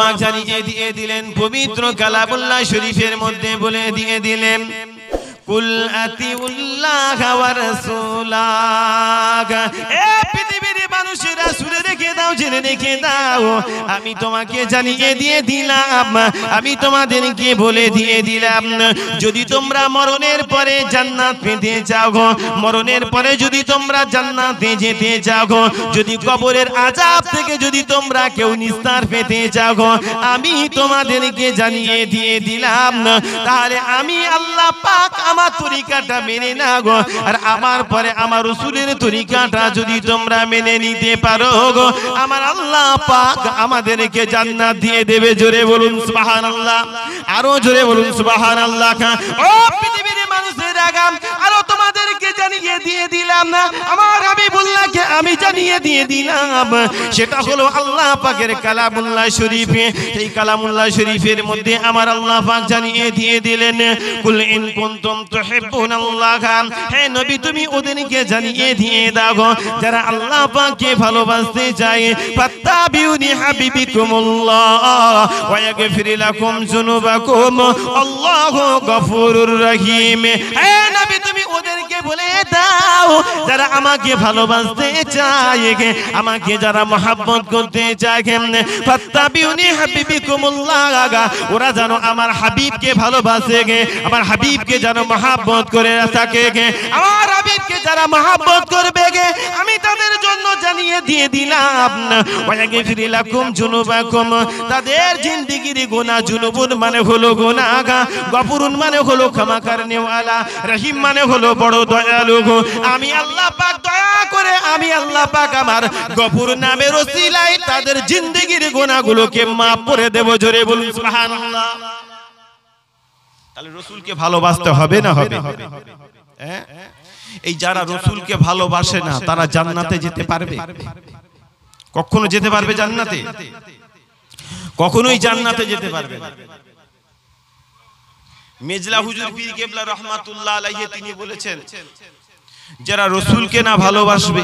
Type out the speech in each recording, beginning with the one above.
পাক জানিয়ে দিয়ে দিলেন পবিত্র কালাবুল্লাহ শরীফের মধ্যে বলে দিয়ে দিলেন কুল আতিউল্লাহ ওয়া রাসূলাহ এ পৃথিবীর মানুষেরা সুরে রেখে দাও জেনে রেখে দাও আমি তোমাকে জানিয়ে দিয়ে দিলাম আমি তোমাদেরকে বলে দিয়ে দিলাম যদি তোমরা মরণের পরে জান্নাত পেতে চাও মরণের পরে যদি তোমরা জান্নাতে যেতে চাও যদি কবরের আজাব থেকে যদি তোমরা কেউ নিস্তার পেতে চাও আমি তোমাদেরকে জানিয়ে দিয়ে দিলাম তাহলে আমি আল্লাহ পাক আমার তরিকাটা মেনে না গো আর আমার পরে আমার রসুলের তরিকাটা যদি তোমরা মেনে নিতে পারো গো আমার আল্লাহ পাক আমাদেরকে জান্নাত দিয়ে দেবে জোরে বলুন সুবহানাল্লাহ আরো জোরে বলুন সুবহানাল্লাহ ও পৃথিবীর মানুষের আগাম আরো জানিয়ে দিয়ে দিলাম না আমার হাবিবুল্লাহকে আমি জানিয়ে দিয়ে দিলাম সেটা হলো আল্লাহ পাকের কালামুল্লাহ শরীফে সেই কালামুল্লাহ শরীফের মধ্যে আমার আল্লাহ পাক জানিয়ে দিয়ে দিলেন কুল ইন কুনতুম তুহিব্বুনাল্লাহা হে নবী তুমি ওদেরকে জানিয়ে দিয়ে দাও যারা আল্লাহ পাককে ভালোবাসতে চায় ফাত্তাবিউনি হাবিবিকুমুল্লাহ ওয়া ইয়াগফির লাকুম যুনুবাকুম আল্লাহু গফুরুর রহিম হে নবী তুমি ওদেরকে বলে দাও যারা আমাকে ভালোবাসতে চায় গে আমাকে যারা মহাব্বত করতে চায় কেমনে ফাত্তাবিউনি হাবিবিকুমুল্লাহ ওরা জানো আমার হাবিবকে ভালোবাসে গে আমার হাবিবকে যেন মহাব্বত করে থাকে গে আমার হাবিবকে যারা মহাব্বত করবে গে আমি তাদের জন্য জানিয়ে দিয়ে দিলাম ওয়াগে ফিরিলা কুম জুনুবা কুম তাদের জিন্দিগির গুনাহ জুনুবুন মানে হলো গুনাহ গফুরুন মানে হলো ক্ষমা করনেওয়ালা রহিম মানে হলো বড় দয়াল জালালুহু আমি আল্লাহ পাক দয়া করে আমি আল্লাহ পাক আমার গফুর নামের ওসিলায় তাদের জিন্দেগির গুনাহগুলোকে মাফ করে দেব জোরে বলুন সুবহানাল্লাহ তাহলে রসুলকে ভালোবাসতে হবে না হবে হ্যাঁ? এই যারা রসুলকে ভালোবাসে না তারা জান্নাতে যেতে পারবে কখনো যেতে পারবে জান্নাতে কখনোই জান্নাতে যেতে পারবে মেজলা হুজুর পীর কেবলা রহমাতুল্লাহ আলাইহি তিনি বলেছেন যারা রসুলকে না ভালোবাসবে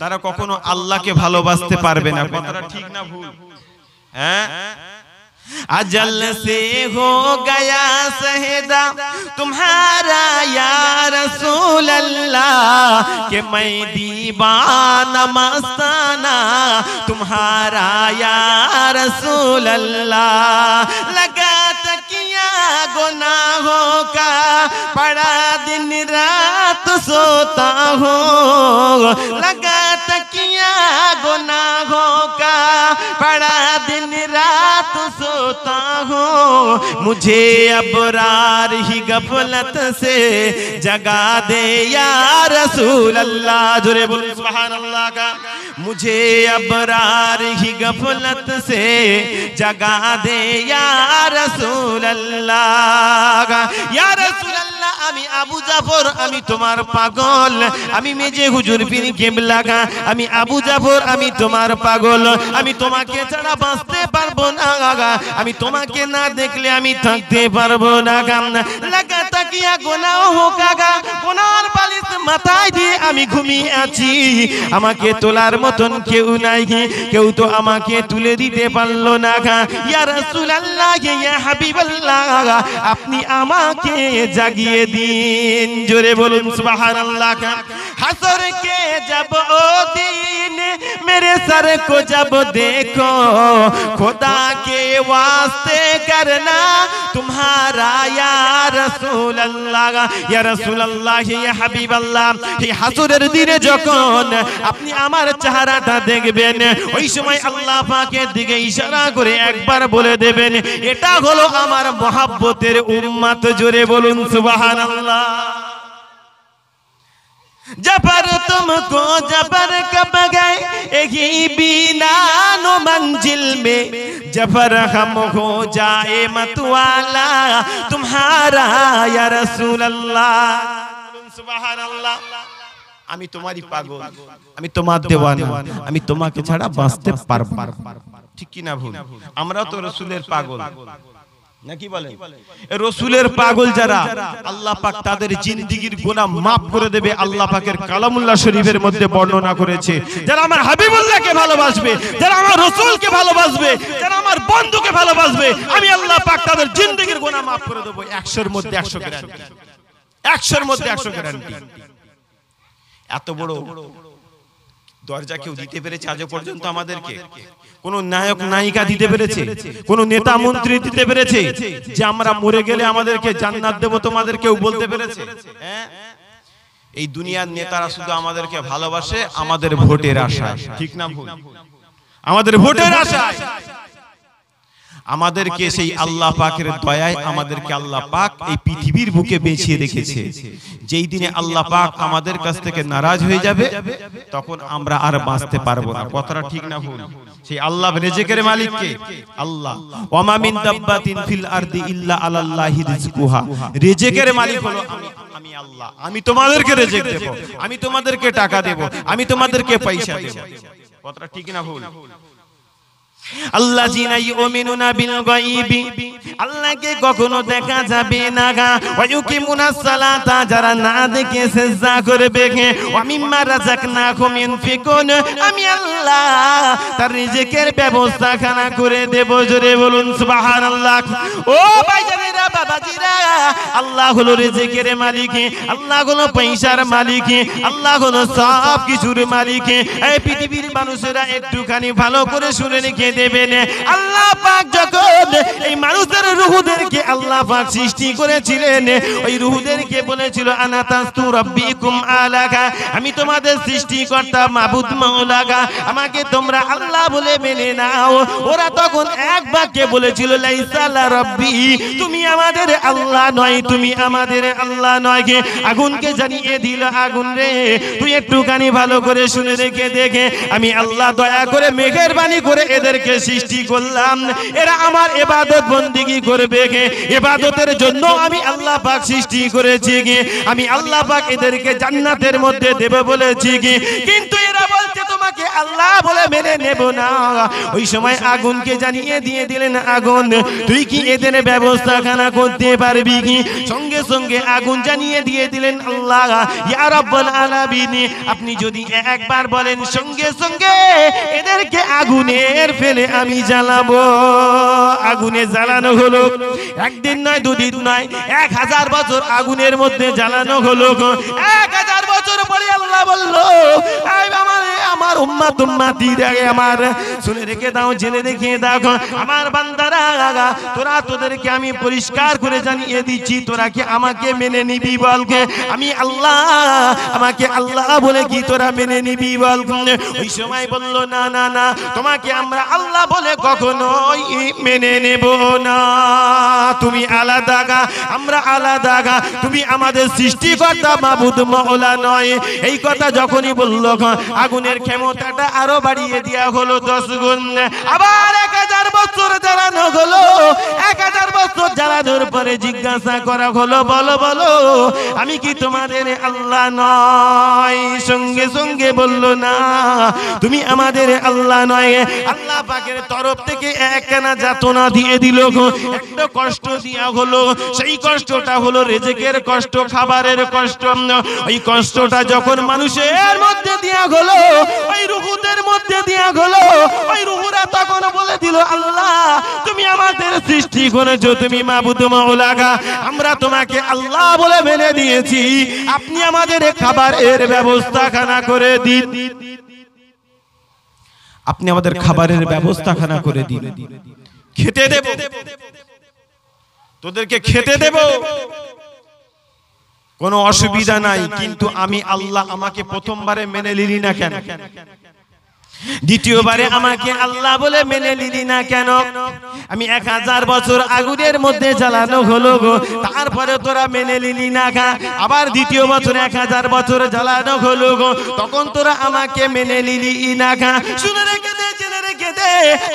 তারা কখনো আল্লাহকে ভালোবাসতে পারবে না কথাটা ঠিক না ভুল হ্যাঁ अजल से हो गया सहदा तुम्हारा या रसूल अल्लाह के मैं दीवाना मस्ताना तुम्हारा या रसूल अल्लाह लगा तकिया गुनाहों का पड़ा दिन रात رات سوتا ہوں لگا تکیاں گناہوں کا پڑا دن رات سوتا ہوں مجھے اب رار ہی گفلت سے جگا دے یا رسول اللہ جرے بول سبحان اللہ کا مجھے اب رار ہی گفلت سے جگا دے یا رسول اللہ یا رسول اللہ আমি আবু জাফর আমি তোমার পাগল আমি মেজে হুজুর পীর কেবলাগা আমি আবু জাফর আমি তোমার পাগল আমি তোমাকে ছাড়া বাঁচতে পারবো না গাগা আমি তোমাকে না দেখলে আমি থাকতে পারবো না গাম লাগা তাকিয়া গোনাও হোক গাগা গোনার বালিশ মাথায় দিয়ে আমি ঘুমিয়ে আছি আমাকে তোলার মতন কেউ নাই কেউ তো আমাকে তুলে দিতে পারলো না গা ইয়া রাসূলুল্লাহ ইয়া হাবিবাল্লাহ আপনি আমাকে জাগিয়ে দিন জোরে বলুন সুবহানাল্লাহ हसर के जब ओ दिन मेरे सर को जब देखो खुदा के वास्ते करना तुम्हारा या रसूल अल्लाह या रसूल अल्लाह या हबीब अल्लाह হাসুরের দিনে যখন আপনি আমার চেহারাটা দেখবেন ওই সময় আল্লাহ পাকের দিকে ইশারা করে একবার বলে দেবেন এটা হলো আমার মহাব্বতের উম্মাত জোরে বলুন সুবাহান আল্লাহ जबर तुमको जबर कब गए यही बीना नो मंजिल में जबर हम हो जाए मतवाला तुम्हारा या रसूल अल्लाह सुबहान अल्लाह আমি তোমারই পাগল আমি তোমার দেওয়ানা আমি তোমাকে ছাড়া বাঁচতে পারবো ঠিক কিনা ভুল আমরাও তো রসুলের পাগল রসুলের পাগল যারা আল্লাহ পাক তাদের জিন্দিগির গুনাহ মাফ করে দেবে আল্লাহ পাকের কালামুল্লাহ শরীফের মধ্যে বর্ণনা করেছে যারা আমার হাবিবুল্লাহকে ভালোবাসবে যারা আমার রসুলকে ভালোবাসবে যারা আমার বন্ধুকে ভালোবাসবে আমি আল্লাহ পাক তাদের জিন্দিগির গুনাহ মাফ করে দেবো একশোর মধ্যে একশো গ্যারান্টি 100 মধ্যে একশো গ্যারান্টি এত বড় দরজা কেউ দিতে পেরেছে আজও পর্যন্ত আমাদেরকে কোন নায়ক নায়িকা দিতে পেরেছে কোন নেতা মন্ত্রী দিতে পেরেছে যে আমরা মরে গেলে আমাদেরকে জান্নাত দেব তোমাদের কেউ বলতে পেরেছে হ্যাঁ? হ্যাঁ? এই দুনিয়ার নেতারা শুধু আমাদেরকে ভালোবাসে আমাদের ভোটের আশায় ঠিক না ভুল আমাদের ভোটের আশায় আমাদেরকে সেই আল্লাহ পাকের দয়ায় আমাদেরকে আল্লাহ পাক এই পৃথিবীর বুকে বেঁচিয়ে রেখেছে যেই দিনে আল্লাহ পাক আমাদের কাছ থেকে নারাজ হয়ে যাবে তখন আমরা আর বাঁচতে পারবো না কথাটা ঠিক না ভুল সেই আল্লাহ রেজেকের মালিককে আল্লাহ ওমামিন দাব্বাতিন ফিল আরদি ইল্লা আলাল্লাহি রিজকুহা রেজেকের মালিক হলো আমি আমি আল্লাহ আমি তোমাদেরকে রেজেক দেব আমি তোমাদেরকে টাকা দেব আমি তোমাদেরকে পয়সা দেব কথাটা ঠিক না ভুল আল্লাহ জিনা ইউমিনুনা বিল গায়বি আল্লাহকে কখনো দেখা যাবে না গা ওয়ায়ুকিমুনা সালাতা যারা না দেখে সিজদা করবে কে ওয়া না রাযাকনাকুম ফিকুন আমি আল্লাহ তার রিজিকের ব্যবস্থা খানা করে দেব জোরে বলুন সুবহানাল্লাহ ও ভাইজানেরা বাবাজিরা আল্লাহ হলো রিজিকের মালিক আল্লাহ হলো পয়সার মালিক আল্লাহ হলো সব কিছুর মালিক এই পৃথিবীর মানুষেরা একটুখানি ভালো করে শুনে নিকে দেবেন আল্লাহ পাক যখন এই রুহুদেরকে আল্লাহ পাক সৃষ্টি করেছিলেন ওই রুহুদেরকে বলেছিল আনাতাস্তু রব্বিকুম আমি তোমাদের সৃষ্টিকর্তা আমাকে তোমরা আল্লাহ বলে মেনে নাও ওরা তখন এক বাক্যে বলেছিল রব্বি তুমি আমাদের আল্লাহ নয় তুমি আমাদের আল্লাহ নয় গে আগুনকে জানিয়ে দিল আগুন রে তুই একটুখানি ভালো করে শুনে রেখে দেখে আমি আল্লাহ দয়া করে মেঘের বাণী করে এদেরকে এদেরকে সৃষ্টি করলাম এরা আমার এবাদত বন্দিগি করবে গে এবাদতের জন্য আমি আল্লাহ পাক সৃষ্টি করেছি গে আমি আল্লাহ পাক এদেরকে জান্নাতের মধ্যে দেবে বলেছি গে কিন্তু এরা বলছে তো তোমাকে আল্লাহ বলে মেনে নেব না ওই সময় আগুনকে জানিয়ে দিয়ে দিলেন আগুন তুই কি এদের ব্যবস্থা খানা করতে পারবি কি সঙ্গে সঙ্গে আগুন জানিয়ে দিয়ে দিলেন আল্লাহ ইয়া রব্বুল আলামিন আপনি যদি একবার বলেন সঙ্গে সঙ্গে এদেরকে আগুনের ফেলে আমি জ্বালাবো আগুনে জ্বালানো হলো একদিন নয় দুদিন নয় এক হাজার বছর আগুনের মধ্যে জ্বালানো হলো এক হাজার বছর পরে আল্লাহ বলল আমার উম্মাত উম্মাতি দেখে আমার শুনে রেখে দাও জেনে রেখে দাও আমার বান্দারা তোরা তোদেরকে আমি পরিষ্কার করে জানিয়ে দিচ্ছি তোরা কি আমাকে মেনে নিবি বলকে আমি আল্লাহ আমাকে আল্লাহ বলে কি তোরা মেনে নিবি বল ওই সময় বলল না না না তোমাকে আমরা আল্লাহ বলে কখনোই মেনে নেব না তুমি আলাদা গা আমরা আলাদা গা তুমি আমাদের সৃষ্টিকর্তা মাবুদ মহলা নয় এই কথা যখনই বললো আগুনের ক্ষমতা ক্ষমতাটা আরো বাড়িয়ে দেওয়া হলো দশ গুণ আবার এক হাজার বছর জ্বালানো হলো এক হাজার বছর জ্বালানোর পরে জিজ্ঞাসা করা হলো বলো বলো আমি কি তোমাদের আল্লাহ নয় সঙ্গে সঙ্গে বলল না তুমি আমাদের আল্লাহ নয় আল্লাহ পাকের তরফ থেকে একখানা যাতনা দিয়ে দিল একটা কষ্ট দিয়া হলো সেই কষ্টটা হলো রেজেকের কষ্ট খাবারের কষ্ট ওই কষ্টটা যখন মানুষের মধ্যে দিয়া হলো ওই রুহুদের মধ্যে দিয়া গেল ওই রুহুরা তখন বলে দিল আল্লাহ তুমি আমাদের সৃষ্টি করেছো তুমি মাবুদ মাওলাগা আমরা তোমাকে আল্লাহ বলে মেনে দিয়েছি আপনি আমাদের খাবার এর ব্যবস্থা খানা করে দিন আপনি আমাদের খাবারের ব্যবস্থা খানা করে দিন খেতে দেব তোদেরকে খেতে দেব কোনো অসুবিধা নাই কিন্তু আমি আল্লাহ আমাকে প্রথমবারে মেনে নিলি না কেন দ্বিতীয়বারে আমাকে আল্লাহ বলে মেনে নিলি না কেন আমি এক হাজার বছর আগুনের মধ্যে জ্বালানো হলো গো তারপরে তোরা মেনে নিলি না খা আবার দ্বিতীয় বছর এক হাজার বছর জ্বালানো হলো গো তখন তোরা আমাকে মেনে নিলি না খা শুনে রেখে দে জেনে রেখে দে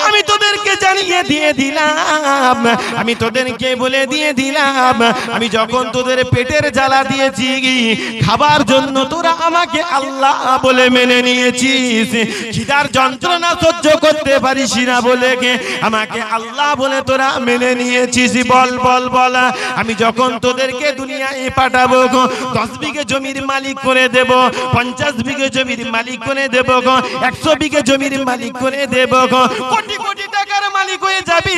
আমি তোদেরকে জানিয়ে দিয়ে দিলাম আমি তোদেরকে বলে দিয়ে দিলাম আমি যখন তোদের পেটের জ্বালা দিয়েছি খাবার জন্য তোরা আমাকে আল্লাহ বলে মেনে নিয়েছিস যার যন্ত্রণা সহ্য করতে পারিস না বলে আমাকে আল্লাহ বলে তোরা মেনে নিয়েছিস বল বল বল আমি যখন তোদেরকে দুনিয়ায় পাঠাবো গো দশ বিঘে জমির মালিক করে দেব পঞ্চাশ বিঘে জমির মালিক করে দেব গো একশো বিঘে জমির মালিক করে দেব গো কোটি কোটি টাকার মালিক হয়ে যাবি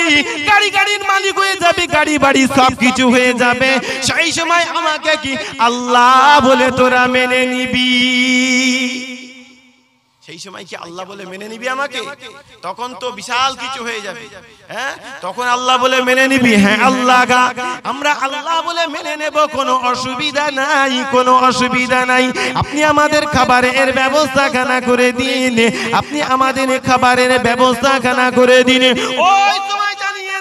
গাড়ি গাড়ির মালিক হয়ে যাবি গাড়ি বাড়ি সব কিছু হয়ে যাবে সেই সময় আমাকে কি আল্লাহ বলে তোরা মেনে নিবি সেই সময় কি আল্লাহ বলে মেনে নিবি আমাকে তখন তো বিশাল কিছু হয়ে যাবে হ্যাঁ? হ্যাঁ তখন আল্লাহ বলে মেনে নিবি হ্যাঁ আল্লাহ গা আমরা আল্লাহ বলে মেনে নেব কোনো অসুবিধা নাই কোনো অসুবিধা নাই আপনি আমাদের খাবারের ব্যবস্থা খানা করে দিন আপনি আমাদের খাবারের ব্যবস্থা খানা করে দিন ওই তোমায়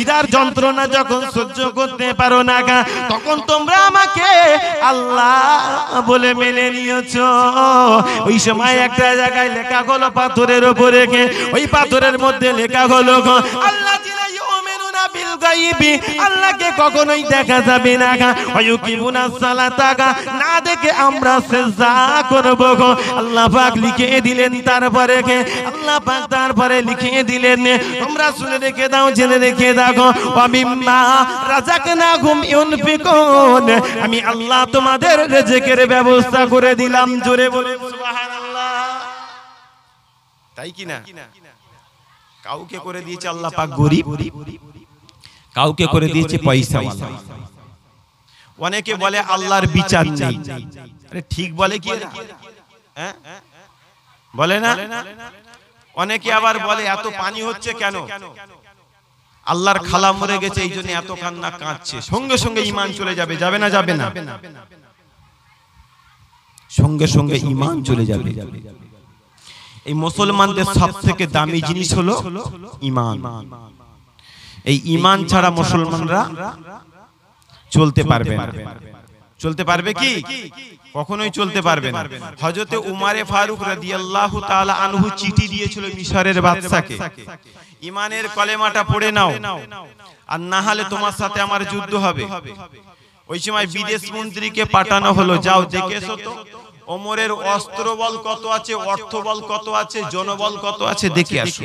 খিদার যন্ত্রণা যখন সহ্য করতে পারো না তখন তোমরা আমাকে আল্লাহ বলে মেনে নিয়েছ ওই সময় একটা জায়গায় লেখা হলো পাথরের ওপরে ওই পাথরের মধ্যে লেখা হলো আল্লাহ বিল গাইবি আল্লাহকে কখনোই দেখা যাবে না গা ওয়ুকিমুনা সালাতা গা না দেখে আমরা সেজদা করব গো আল্লাহ পাক লিখে দিলেন তারপরে কে আল্লাহ পাক তারপরে লিখে দিলেন তোমরা শুনে রেখে দাও জেনে রেখে দাও রাজাকনা ইউনফিকুন আমি আল্লাহ তোমাদের রেজেকের ব্যবস্থা করে দিলাম জোরে বলে সুবহানাল্লাহ তাই কি না কাউকে করে দিয়েছে আল্লাহ পাক গরিব কাউকে করে দিয়েছে পয়সা অনেকে বলে আল্লাহর বিচার নেই আরে ঠিক বলে কি হ্যাঁ? বলে না অনেকে আবার বলে এত পানি হচ্ছে কেন আল্লাহর খালা মরে গেছে এই জন্য এত কান্না কাঁদছে সঙ্গে সঙ্গে ইমান চলে যাবে যাবে না যাবে না সঙ্গে সঙ্গে ইমান চলে যাবে এই মুসলমানদের সব থেকে দামি জিনিস হলো ইমান এই ইমান ছাড়া মুসলমানরা চলতে পারবে চলতে পারবে কি কখনোই চলতে পারবে না হজরতে উমারে ফারুক রাদিয়াল্লাহু তাআলা আনহু চিঠি দিয়েছিল মিশরের বাদশাকে ইমানের কলেমাটা পড়ে নাও আর না হলে তোমার সাথে আমার যুদ্ধ হবে ওই সময় বিদেশ মন্ত্রীকে পাঠানো হলো যাও দেখে এসো তো ওমরের অস্ত্রবল কত আছে অর্থবল কত আছে জনবল কত আছে দেখে আসো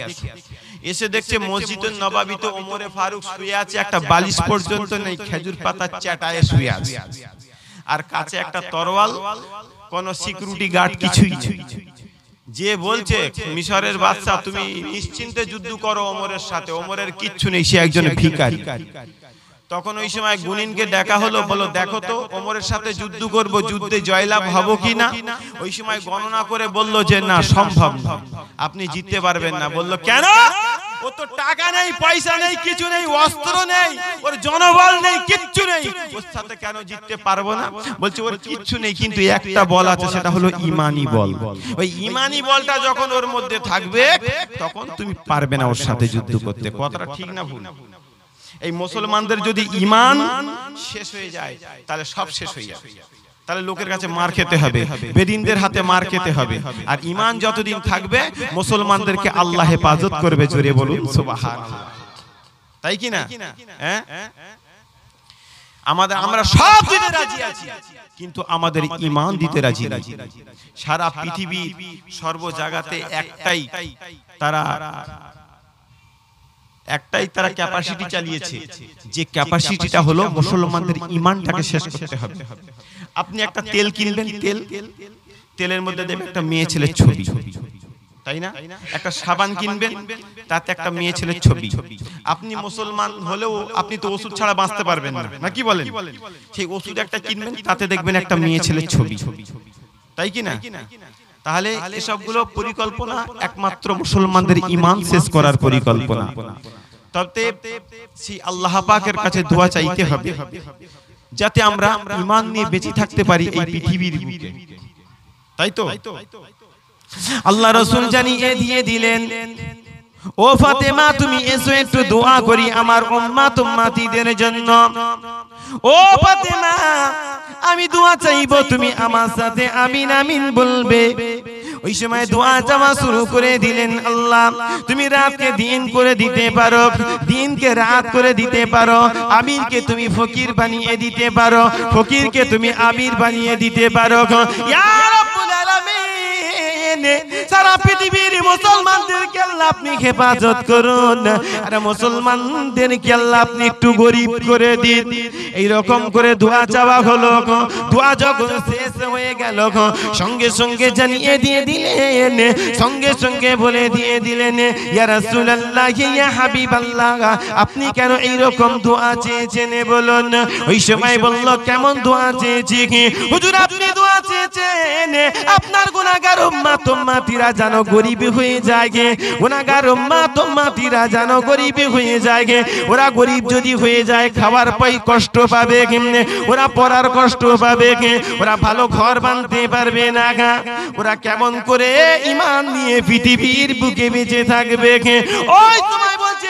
এসে দেখছে মসজিদের নবাবিত ওমরে ফারুক শুয়ে আছে একটা বালিশ পর্যন্ত নেই খেজুর পাতার চাটায় শুয়ে আছে আর কাছে একটা তরোয়াল কোন সিকিউরিটি গার্ড কিছুই যে বলছে মিশরের বাচ্চা তুমি নিশ্চিন্তে যুদ্ধ করো ওমরের সাথে ওমরের কিচ্ছু নেই সে একজন ভিকারি তখন ওই সময় গুনিনকে দেখা হলো বলো দেখো তো ওমরের সাথে যুদ্ধ করব যুদ্ধে জয়লাভ হব কি না ওই সময় গণনা করে বলল যে না সম্ভব আপনি জিততে পারবেন না বলল কেন ও তো টাকা নেই পয়সা নেই কিছু নেই অস্ত্র নেই ওর জনবল নেই কিচ্ছু নেই ওর সাথে কেন জিততে পারবো না বলছে ওর কিচ্ছু নেই কিন্তু একটা বল আছে সেটা হলো ইমানি বল ওই ইমানি বলটা যখন ওর মধ্যে থাকবে তখন তুমি পারবে না ওর সাথে যুদ্ধ করতে কথাটা ঠিক না ভুল এই মুসলমানদের যদি ইমান শেষ হয়ে যায় তাহলে সব শেষ হয়ে যাবে তাহলে লোকের কাছে মার খেতে হবে বেদিনদের হাতে মার খেতে হবে আর ইমান যতদিন থাকবে মুসলমানদেরকে আল্লাহ হেফাজত করবে জোরে বলুন তাই কি না হ্যাঁ? হ্যাঁ? আমাদের আমরা সব দিতে রাজি আছি কিন্তু আমাদের ইমান দিতে রাজি রাজি সারা পৃথিবী সর্ব জায়গাতে একটাই তারা একটাই তারা ক্যাপাসিটি চালিয়েছে যে ক্যাপাসিটিটা হলো মুসলমানদের ইমানটাকে শেষ করতে হবে আপনি একটা তেল কিনবেন তেল তেলের মধ্যে দেখবেন একটা মেয়ে ছেলের ছবি তাই না একটা সাবান কিনবেন তাতে একটা মেয়ে ছেলের ছবি আপনি মুসলমান হলেও আপনি তো ওষুধ ছাড়া বাঁচতে পারবেন না না কি বলেন সেই ওষুধ একটা কিনবেন তাতে দেখবেন একটা মেয়ে ছেলের ছবি তাই কি না তাহলে এসবগুলো পরিকল্পনা একমাত্র মুসলমানদের ইমান শেষ করার পরিকল্পনা তবে সেই আল্লাহ পাকের কাছে দোয়া চাইতে হবে যাতে আমরা ইমান নিয়ে বেঁচে থাকতে পারি এই পৃথিবীর বুকে তাই তো আল্লাহ রসুল জানিয়ে দিয়ে দিলেন ও ফাতেমা তুমি এসো একটু দোয়া করি আমার উম্মা তুম্মাতিদের জন্য ও ফাতেমা আমি দোয়া চাইবো তুমি আমার সাথে আমিন আমিন বলবে ওই সময় দোয়া চাওয়া শুরু করে দিলেন আল্লাহ তুমি রাতকে দিন করে দিতে পারো দিনকে রাত করে দিতে পারো আমিরকে তুমি ফকির বানিয়ে দিতে পারো ফকিরকে তুমি আবির বানিয়ে দিতে পারো ইয়া রাব্বুল দিনে সারা পৃথিবীর মুসলমানদেরকে আল্লাহ আপনি হেফাজত করুন আর মুসলমানদেরকে আল্লাহ আপনি একটু গরিব করে দিন এইরকম করে দোয়া চাওয়া হলো দোয়া যখন শেষ হয়ে গেল সঙ্গে সঙ্গে জানিয়ে দিয়ে দিলেন সঙ্গে সঙ্গে বলে দিয়ে দিলেন ইয়া রাসূলুল্লাহ ইয়া হাবিবাল্লাহ আপনি কেন এইরকম দোয়া চেয়েছেন বলুন ওই সময় বলল কেমন দোয়া চেয়েছি হুজুর আপনি দোয়া চেয়েছেন আপনার গুনাহগার উম্মত উম্মাতিরা জানো গরিব হয়ে যায় গে গুণাগার উম্মাত উম্মাতিরা যেন গরিব হয়ে যায় গে ওরা গরিব যদি হয়ে যায় খাবার পাই কষ্ট পাবে কেমনে ওরা পড়ার কষ্ট পাবে কে ওরা ভালো ঘর বানতে পারবে না গা ওরা কেমন করে ইমান নিয়ে পৃথিবীর বুকে বেঁচে থাকবে কে ওই তোমায়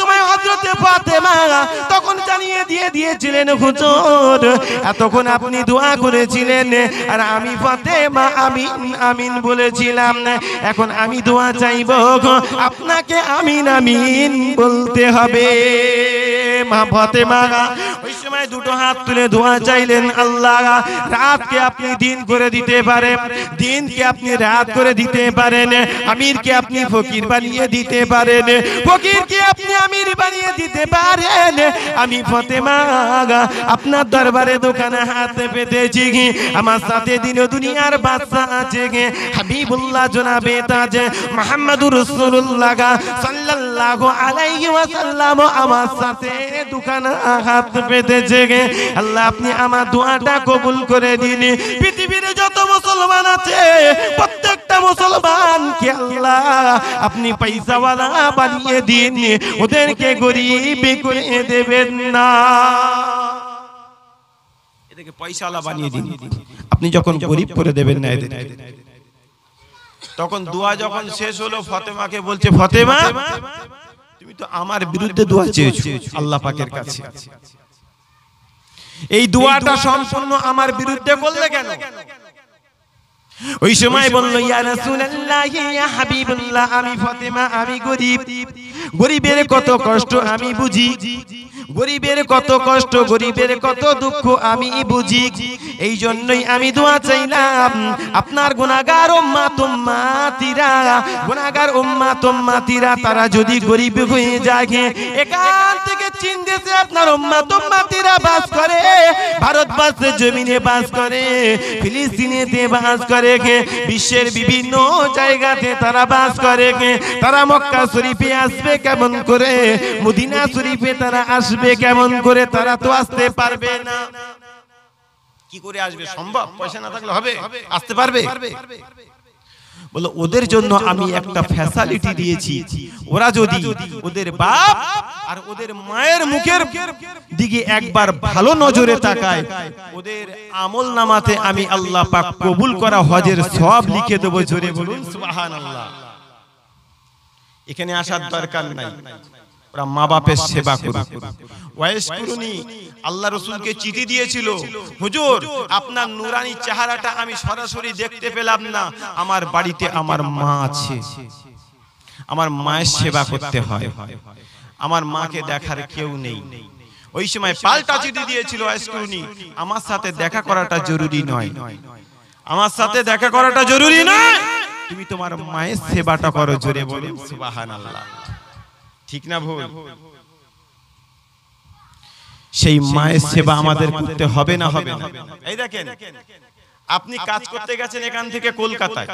তখন এতক্ষণ আপনি দোয়া করেছিলেন আর আমি ফাতেমা আমিন আমিন বলেছিলাম না এখন আমি দোয়া চাইব আপনাকে আমিন আমিন বলতে হবে মা ফাতেমা ওই সবাই দুটো হাত তুলে দোয়া চাইলেন আল্লাহ রাতকে আপনি দিন করে দিতে পারেন দিনকে আপনি রাত করে দিতে পারেন আমিরকে আপনি ফকির বানিয়ে দিতে পারেন ফকিরকে আপনি আমির বানিয়ে দিতে পারেন আমি ফতেমা আপনার দরবারে দোকানে হাত পেতেছি আমার সাথে দিন দুনিয়ার বাচ্চা আছে গে হাবিবুল্লাহ জনাবে তাজে মোহাম্মদুর রসুল্লাহ সাল্লাল্লাহু আলাইহি ওয়াসাল্লাম আমার সাথে দোকানে হাত পেতেছে জেগে আল্লাহ আপনি আমার দোয়াটা কবুল করে দিন পৃথিবীর যত মুসলমান আছে প্রত্যেকটা মুসলমান কে আল্লাহ আপনি পয়সাওয়ালা বানিয়ে দিন ওদেরকে গরিব করে দেবেন না এদেরকে পয়সাওয়ালা বানিয়ে দিন আপনি যখন গরিব করে দেবেন না এদের তখন দোয়া যখন শেষ হলো ফাতেমাকে বলছে ফাতেমা তুমি তো আমার বিরুদ্ধে দোয়া চেয়েছো আল্লাহ পাকের কাছে এই দোয়াটা সম্পূর্ণ আমার বিরুদ্ধে বললে কেন ওই সময় বলল আমি ফতেমা আমি গরিব গরিবের কত কষ্ট আমি বুঝি গরিবের কত কষ্ট গরিবের কত দুঃখ আমি বুঝি এই জন্যই আমি দোয়া চাইলাম আপনার গুণাগার ওম্মা তোম্মাতিরা গুণাগার ওম্মা তোম্মাতিরা তারা যদি গরিব হয়ে যাগে একান থেকে চীন দেশে আপনার ওম্মা তোম্মাতিরা বাস করে ভারতবর্ষের জমিনে বাস করে ফিলিস্তিনেতে বাস করে করে বিশ্বের বিভিন্ন জায়গাতে তারা বাস করে তারা মক্কা শরীফে আসবে কেমন করে মদিনা শরীফে তারা আসবে কেমন করে তারা তো আসতে পারবে না কি করে আসবে সম্ভব পয়সা না থাকলে হবে আসতে পারবে বলো ওদের জন্য আমি একটা ফ্যাসিলিটি দিয়েছি ওরা যদি ওদের বাপ আর ওদের মায়ের মুখের দিকে একবার ভালো নজরে তাকায় ওদের আমল নামাতে আমি আল্লাহ পাক কবুল করা হজের সব লিখে দেবো জোরে বলুন সুবহানাল্লাহ এখানে আসার দরকার নাই ওরা মা বাপের সেবা করুক ওয়েস করুনি আল্লাহ রসুলকে চিঠি দিয়েছিল হুজুর আপনার নুরানি চেহারাটা আমি সরাসরি দেখতে পেলাম না আমার বাড়িতে আমার মা আছে আমার মায়ের সেবা করতে হয় আমার মাকে দেখার কেউ নেই ওই সময় পাল্টা চিঠি দিয়েছিল আইসকুনি আমার সাথে দেখা করাটা জরুরি নয় আমার সাথে দেখা করাটা জরুরি নয় তুমি তোমার মায়ের সেবাটা করো জোরে বলো সুবাহান আল্লাহ ঠিক না ভুল সেই মায়ের সেবা আমাদের করতে হবে না হবে এই দেখেন আপনি কাজ করতে গেছেন এখান থেকে কলকাতায়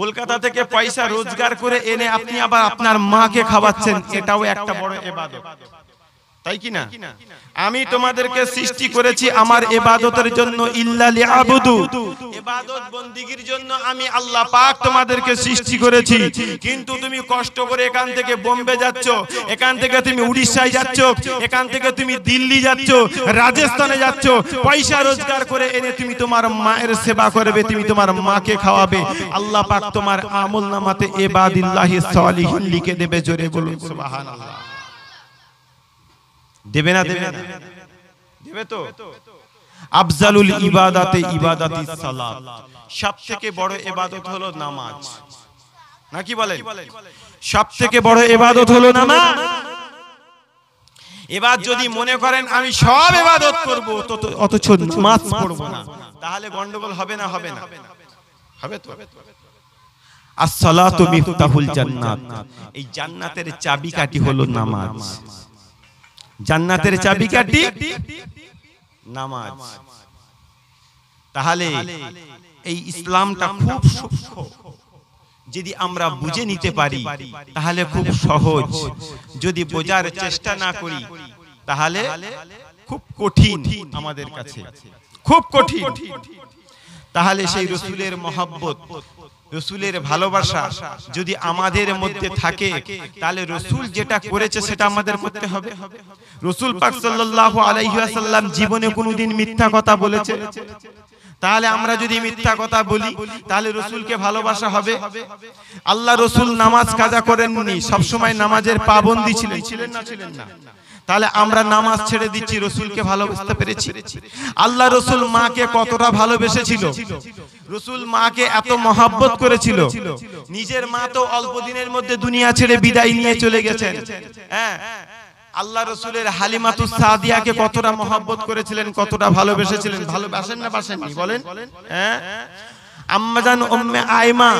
কলকাতা থেকে পয়সা রোজগার করে এনে আপনি আবার আপনার মাকে খাওয়াচ্ছেন এটাও একটা বড় এবাদত তাই কি না আমি তোমাদেরকে সৃষ্টি করেছি আমার ইবাদতের জন্য ইল্লালি আবুদু ইবাদত বندگیর জন্য আমি আল্লাহ পাক তোমাদেরকে সৃষ্টি করেছি কিন্তু তুমি কষ্ট করে এখান থেকে বোম্বে যাচ্ছ এখান থেকে তুমি উড়িষ্যায় যাচ্ছ এখান থেকে তুমি দিল্লি যাচ্ছ রাজস্থানে যাচ্ছ পয়সা রোজগার করে এনে তুমি তোমার মায়ের সেবা করবে তুমি তোমার মাকে খাওয়াবে আল্লাহ পাক তোমার আমলনামাতে ইবাদিল্লাহি সলিহিন লিখে দেবে জোরে বলুন সুবহানাল্লাহ দেবে না দেবে না দেবে তো আফজালুল ইবাদাতে ইবাদাতি সালাত সব থেকে বড় ইবাদত হলো নামাজ নাকি বলেন সব থেকে বড় ইবাদত হলো নামাজ এবার যদি মনে করেন আমি সব ইবাদত করব তো অথচ নামাজ পড়ব না তাহলে গন্ডগোল হবে না হবে না হবে তো আসসালাতু মিফতাহুল জান্নাত এই জান্নাতের চাবি কাঠি হলো নামাজ জান্নাতের কাটি নামাজ তাহলে এই ইসলামটা খুব যদি আমরা বুঝে নিতে পারি তাহলে খুব সহজ যদি বোঝার চেষ্টা না করি তাহলে খুব কঠিন আমাদের কাছে খুব কঠিন তাহলে সেই রসুলের মহাব্বত রসুলের ভালোবাসা যদি আমাদের মধ্যে থাকে তাহলে রসুল যেটা করেছে সেটা আমাদের করতে হবে রসুল পাক সাল্লাল্লাহু আলাইহি জীবনে কোনোদিন মিথ্যা কথা বলেছে তাহলে আমরা যদি মিথ্যা কথা বলি তাহলে রসুলকে ভালোবাসা হবে আল্লাহ রসুল নামাজ কাজা করেননি সবসময় নামাজের পাবন্দি ছিলেন ছিলেন না ছিলেন না তাহলে আমরা নামাজ ছেড়ে দিচ্ছি রসুলকে ভালোবাসতে পেরেছি আল্লাহ রসুল মাকে কতটা ভালোবেসেছিল রসুল মাকে এত মহাব্বত করেছিল নিজের মা তো অল্প দিনের মধ্যে দুনিয়া ছেড়ে বিদায় নিয়ে চলে গেছেন হ্যাঁ আল্লাহ রসুলের হালিমাতু সাদিয়াকে কতটা মহাব্বত করেছিলেন কতটা ভালোবেসেছিলেন ভালোবাসেন না বাসেন বলেন হ্যাঁ আম্মাজান উম্মে আয়মা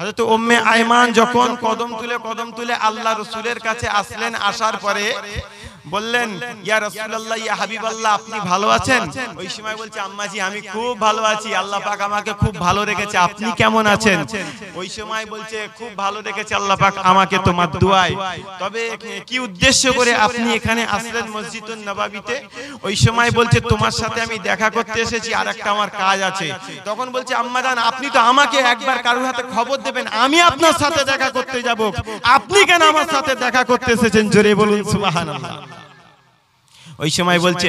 যখন কদম তুলে কদম তুলে আল্লাহ রসুলের কাছে আসলেন আসার পরে বললেন ইয়া রাসূলুল্লাহ ইয়া হাবিবাল্লাহ আপনি ভালো আছেন ওই সময় বলছে আম্মাজি আমি খুব ভালো আছি আল্লাহ পাক আমাকে খুব ভালো রেখেছে আপনি কেমন আছেন ওই সময় বলছে খুব ভালো রেখেছে আল্লাহ পাক আমাকে তোমার দোয়ায় তবে কি উদ্দেশ্য করে আপনি এখানে আসলেন মসজিদুন নবাবিতে ওই সময় বলছে তোমার সাথে আমি দেখা করতে এসেছি আর একটা আমার কাজ আছে তখন বলছে আম্মাজান আপনি তো আমাকে একবার কারোর হাতে খবর দেবেন আমি আপনার সাথে দেখা করতে যাব আপনি কেন আমার সাথে দেখা করতে এসেছেন জোরে বলুন ওই সময় বলছে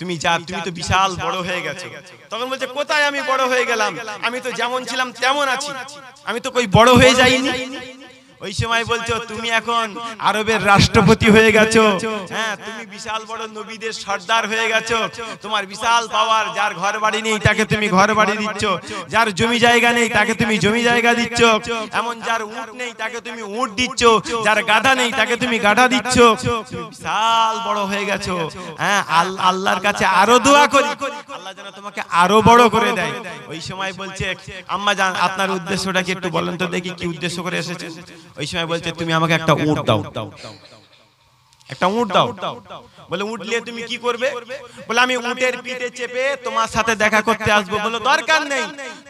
তুমি যা তুমি তো বিশাল বড় হয়ে গেছো তখন বলছে কোথায় আমি বড় হয়ে গেলাম আমি তো যেমন ছিলাম তেমন আছি আমি তো কই বড় হয়ে যাইনি ওই সময় বলছো তুমি এখন আরবের রাষ্ট্রপতি হয়ে গেছো হ্যাঁ তুমি হ্যাঁ, বিশাল বড় নবীদের সর্দার হয়ে গেছো তোমার বিশাল পাওয়ার যার ঘর বাড়ি নেই তাকে তুমি ঘর বাড়ি দিচ্ছ যার জমি জায়গা নেই তাকে তুমি জমি জায়গা দিচ্ছ এমন যার উঠ নেই তাকে তুমি উঠ দিচ্ছ যার গাধা নেই তাকে তুমি গাধা দিচ্ছ বিশাল বড় হয়ে গেছো হ্যাঁ আল্লাহর কাছে আরো দোয়া করি আল্লাহ যেন তোমাকে আরো বড় করে দেয় ওই সময় বলছে আম্মা জান আপনার উদ্দেশ্যটা কি একটু বলেন তো দেখি কি উদ্দেশ্য করে এসেছে ওই সময় বলছে তুমি আমাকে একটা উট দাও একটা উট দাও বলে উট নিয়ে তুমি কি করবে বলে আমি উটের পিঠে চেপে তোমার সাথে দেখা করতে আসবো বলে দরকার নেই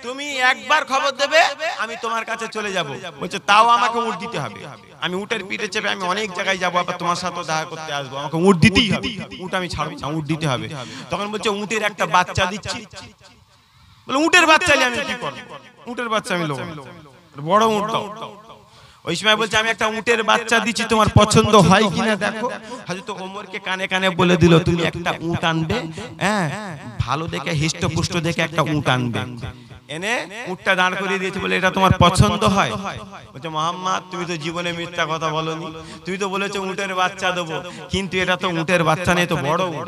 তুমি একবার খবর দেবে আমি তোমার কাছে চলে যাব বলছে তাও আমাকে উঠ দিতে হবে আমি উটের পিঠে চেপে আমি অনেক জায়গায় যাবো আবার তোমার সাথে দেখা করতে আসবো আমাকে উঠ দিতেই হবে উট আমি ছাড়বো না উঠ দিতে হবে তখন বলছে উটের একটা বাচ্চা দিচ্ছি বলে উটের বাচ্চা আমি কি করবো উটের বাচ্চা আমি লোক বড় উঠ দাও ওই সময় বলছে আমি একটা উটের বাচ্চা দিচ্ছি তোমার পছন্দ হয় কিনা দেখো তো ওমরকে কানে কানে বলে দিল তুমি একটা উট আনবে হ্যাঁ ভালো দেখে হৃষ্টপুষ্ট দেখে একটা উট আনবে এনে উটটা দাঁড় করিয়ে দিয়েছে বলে এটা তোমার পছন্দ হয় বলছে মোহাম্মদ তুমি তো জীবনে মিথ্যা কথা বলনি তুমি তো বলেছো উটের বাচ্চা দেবো কিন্তু এটা তো উটের বাচ্চা নেই তো বড় উট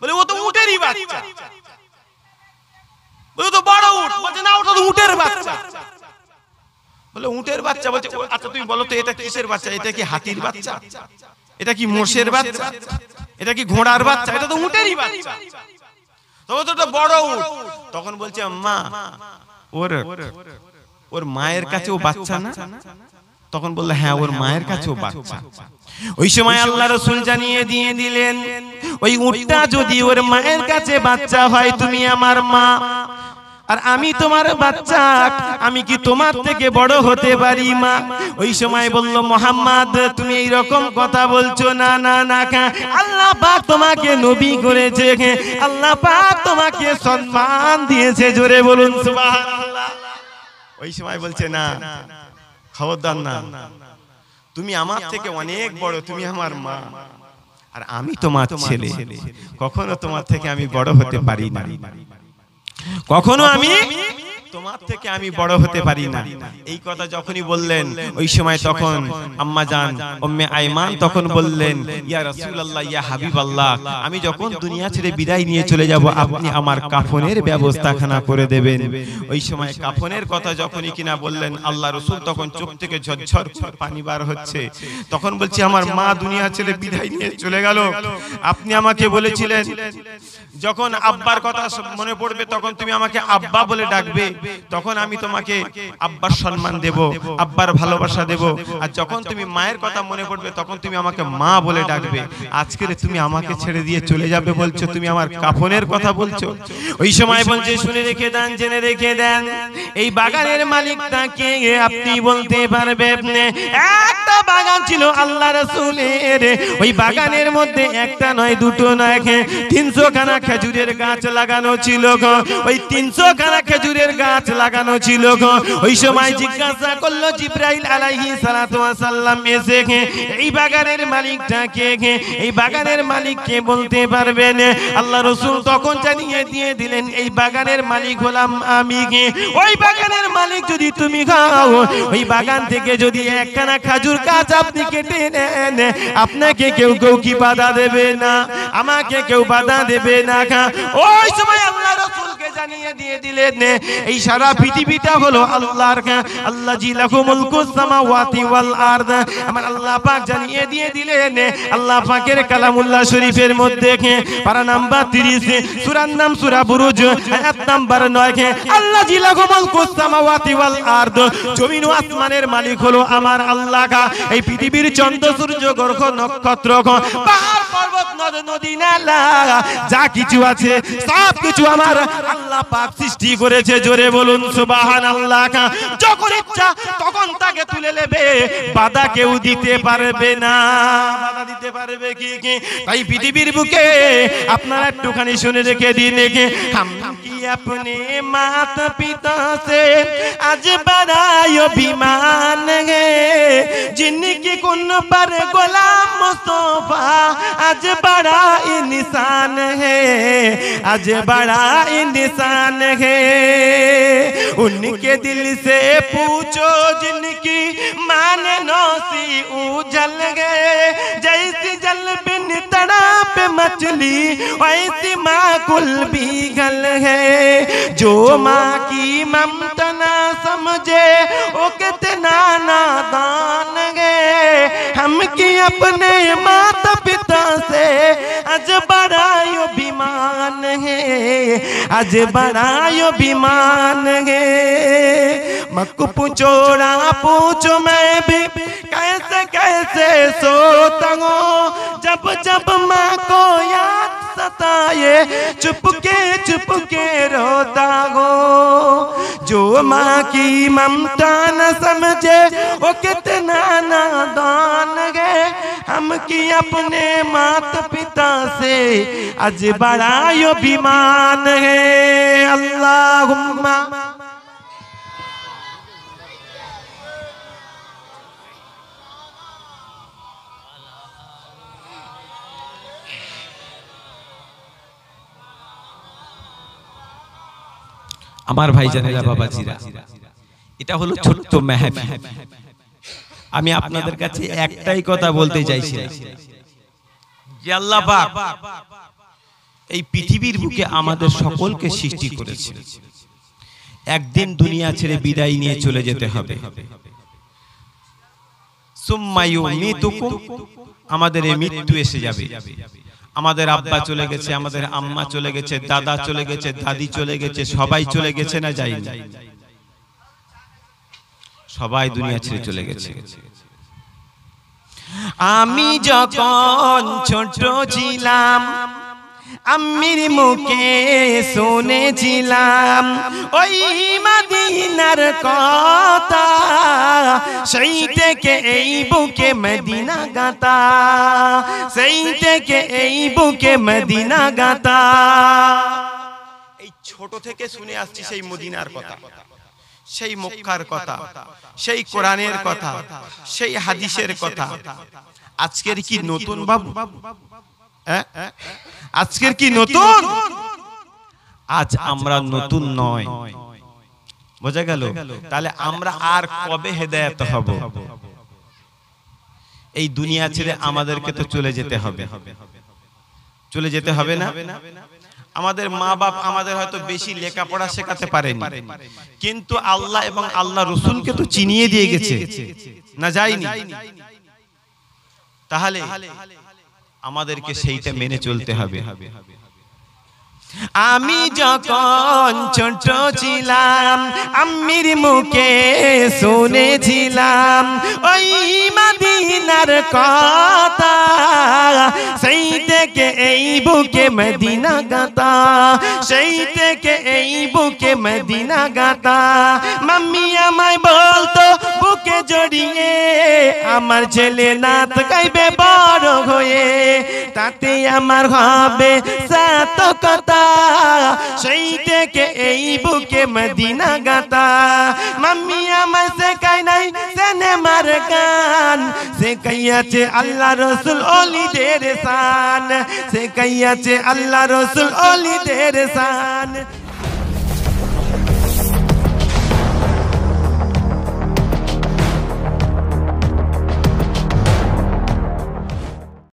বলে ও তো উটেরই বাচ্চা বলে তো বড় উট বলছে না ওটা তো বাচ্চা বলে উঁটের বাচ্চা বলছে আচ্ছা তুমি বলো তো এটা কিসের বাচ্চা এটা কি হাতির বাচ্চা এটা কি মোষের বাচ্চা এটা কি ঘোড়ার বাচ্চা এটা তো উঁটেরই বাচ্চা তবে তো এটা বড় উট তখন বলছে মা ওর ওর মায়ের কাছে বাচ্চা না তখন বললো হ্যাঁ ওর মায়ের কাছেও বাচ্চা ওই সময় আল্লাহ রসুল জানিয়ে দিয়ে দিলেন ওই উটটা যদি ওর মায়ের কাছে বাচ্চা হয় তুমি আমার মা আর আমি তোমার বাচ্চা আমি কি তোমার থেকে বড় হতে পারি মা ওই সময় বলল মোহাম্মদ তুমি এই রকম কথা বলছো না না না আল্লাহ পাক তোমাকে নবী করেছে আল্লাহ পাক তোমাকে সম্মান দিয়েছে জোরে বলুন সুবহানাল্লাহ ওই সময় বলছে না খবরদার না তুমি আমার থেকে অনেক বড় তুমি আমার মা আর আমি তোমার ছেলে কখনো তোমার থেকে আমি বড় হতে পারি না কখনো আমি তোমার থেকে আমি বড় হতে পারি না এই কথা যখনই বললেন ওই সময় তখন আম্মা জান ওম্মে আইমান তখন বললেন ইয়া রাসূলুল্লাহ ইয়া হাবিবাল্লাহ আমি যখন দুনিয়া ছেড়ে বিদায় নিয়ে চলে যাব আপনি আমার কাফনের ব্যবস্থাখানা করে দেবেন ওই সময় কাফনের কথা যখনই কিনা বললেন আল্লাহ রাসূল তখন চোখ থেকে ঝরঝর পানি বার হচ্ছে তখন বলছি আমার মা দুনিয়া ছেড়ে বিদায় নিয়ে চলে গেল আপনি আমাকে বলেছিলেন যখন আব্বার কথা মনে পড়বে তখন তুমি আমাকে আব্বা বলে ডাকবে তখন আমি তোমাকে আব্বার সম্মান দেব আব্বার ভালোবাসা দেব আর যখন তুমি মায়ের কথা মনে পড়বে তখন তুমি আমাকে মা বলে ডাকবে আজকের তুমি আমাকে ছেড়ে দিয়ে চলে যাবে বলছো তুমি আমার কাফনের কথা বলছো ওই সময় বলছে শুনে রেখে দেন জেনে রেখে দেন এই বাগানের মালিক তাকে আপনি বলতে পারবেন একটা বাগান ছিল আল্লাহ রাসূলের ওই বাগানের মধ্যে একটা নয় দুটো নয় তিনশো খানা খেজুরের গাছ লাগানো ছিল ওই তিনশো খানা খেজুরের গাছ গাছ লাগানো ছিল গো ওই সময় জিজ্ঞাসা করলো জিব্রাইল আলাইহি সালাম এসে গে এই বাগানের মালিকটা কে এই বাগানের মালিক কে বলতে পারবেন আল্লাহ রসুল তখন জানিয়ে দিয়ে দিলেন এই বাগানের মালিক হলাম আমি গে ওই বাগানের মালিক যদি তুমি খাও ওই বাগান থেকে যদি একখানা খাজুর গাছ আপনি কেটে নেন আপনাকে কেউ কেউ কি বাধা দেবে না আমাকে কেউ বাধা দেবে না ওই সময় জানিয়ে দিয়ে দিলেন এই সারা পৃথিবীটা হলো আল্লাহর আল্লাহ জি মুলকু সামাওয়াতি ওয়াল আরদ আমার আল্লাহ পাক জানিয়ে দিয়ে দিলেন আল্লাহ পাকের কালামুল্লাহ শরীফের মধ্যে পারা নাম্বার 30 সূরার নাম সূরা বুরুজ আয়াত নাম্বার 9 আল্লাহ মুলকু সামাওয়াতি ওয়াল আরদ জমিন ও আসমানের মালিক হলো আমার আল্লাহ এই পৃথিবীর চন্দ্র সূর্য গ্রহ নক্ষত্র পাহাড় পর্বত নদী নালা যা কিছু আছে সব কিছু আমার আল্লাহ পাক সৃষ্টি করেছে জোরে বলুন সুবহানাল্লাহ যখন ইচ্ছা তখন তাকে তুলে নেবে বাধা কেউ দিতে পারবে না বাধা দিতে পারবে কি কি তাই পৃথিবীর বুকে আপনারা একটুখানি শুনে রেখে দিন হাম আপনি মাতা পিতা সে আজ বাড়ায় অভিমান গে জিনকি কোন পার গোলাম মুস্তফা آج بڑا انسان ہے آج بڑا انسان ہے ان کے دل سے پوچھو جن کی مان سی اوجل گئے جیسی جل بن تڑا مچھلی ایسی ماں کل بھی گل ہے جو ماں کی سمجھے کتنا نادان گے ہم کی اپنے سے بڑا یو بیمان ہے اج بڑا بھی مان گے چورا پوچھو میں بھی کیسے کیسے سوتا ہوں جب جب ماں کو کو یاد ستا چپ کے چپ کے روتا ہو جو ماں کی ممتا نہ سمجھے وہ کتنا نادان گے ہم کی اپنے مات پتا سے آج بڑا یو بیمان ہے اللہم আমার ভাই জানেরা বাবাজিরা এটা হলো ছোট্ট মেহাবি আমি আপনাদের কাছে একটাই কথা বলতে চাইছি এই পৃথিবীর বুকে আমাদের সকলকে সৃষ্টি করেছে একদিন দুনিয়া ছেড়ে বিদায় নিয়ে চলে যেতে হবে আমাদের এই মৃত্যু এসে যাবে আমাদের আব্বা চলে গেছে আমাদের আম্মা চলে গেছে দাদা চলে গেছে দাদি চলে গেছে সবাই চলে গেছে না যাই সবাই দুনিয়া ছেড়ে চলে গেছে আমি যখন ছোট ছিলাম আমির মুখে শুনেছিলাম ওই মদিনার কথা সেই থেকে এই বুকে মদিনা গাতা সেই থেকে এই বুকে মদিনা গাতা এই ছোট থেকে শুনে আসছি সেই মদিনার কথা সেই মক্কার কথা সেই কোরআনের কথা সেই হাদিসের কথা আজকের কি নতুন বাবু আজকের কি নতুন আজ আমরা নতুন নয় বোঝা গেল তাহলে আমরা আর কবে হেদায়ত হব এই দুনিয়া ছেড়ে আমাদেরকে তো চলে যেতে হবে চলে যেতে হবে না আমাদের মা বাপ আমাদের হয়তো বেশি লেখাপড়া শেখাতে পারে কিন্তু আল্লাহ এবং আল্লাহ রসুলকে তো চিনিয়ে দিয়ে গেছে না যাইনি তাহলে আমাদেরকে সেইটা মেনে চলতে হবে আমি যখন ছোট ছিলাম আমির মুখে শুনেছিলাম ওই মদিনার কথা সেই থেকে এই বুকে মদিনা গাতা সেই থেকে এই বুকে মদিনা গাতা মাম্মি আমায় বলতো জড়িয়ে আমার ছেলে নাত গাইবে বড় হয়ে তাতে আমার হবে সাত কথা সেই থেকে এই বুকে মদিনা গাতা মাম্মি আমার শেখাই নাই মার গান কাইয়াছে আল্লাহ রসুল দের সান কাইয়াছে আল্লাহ রসুল দের সান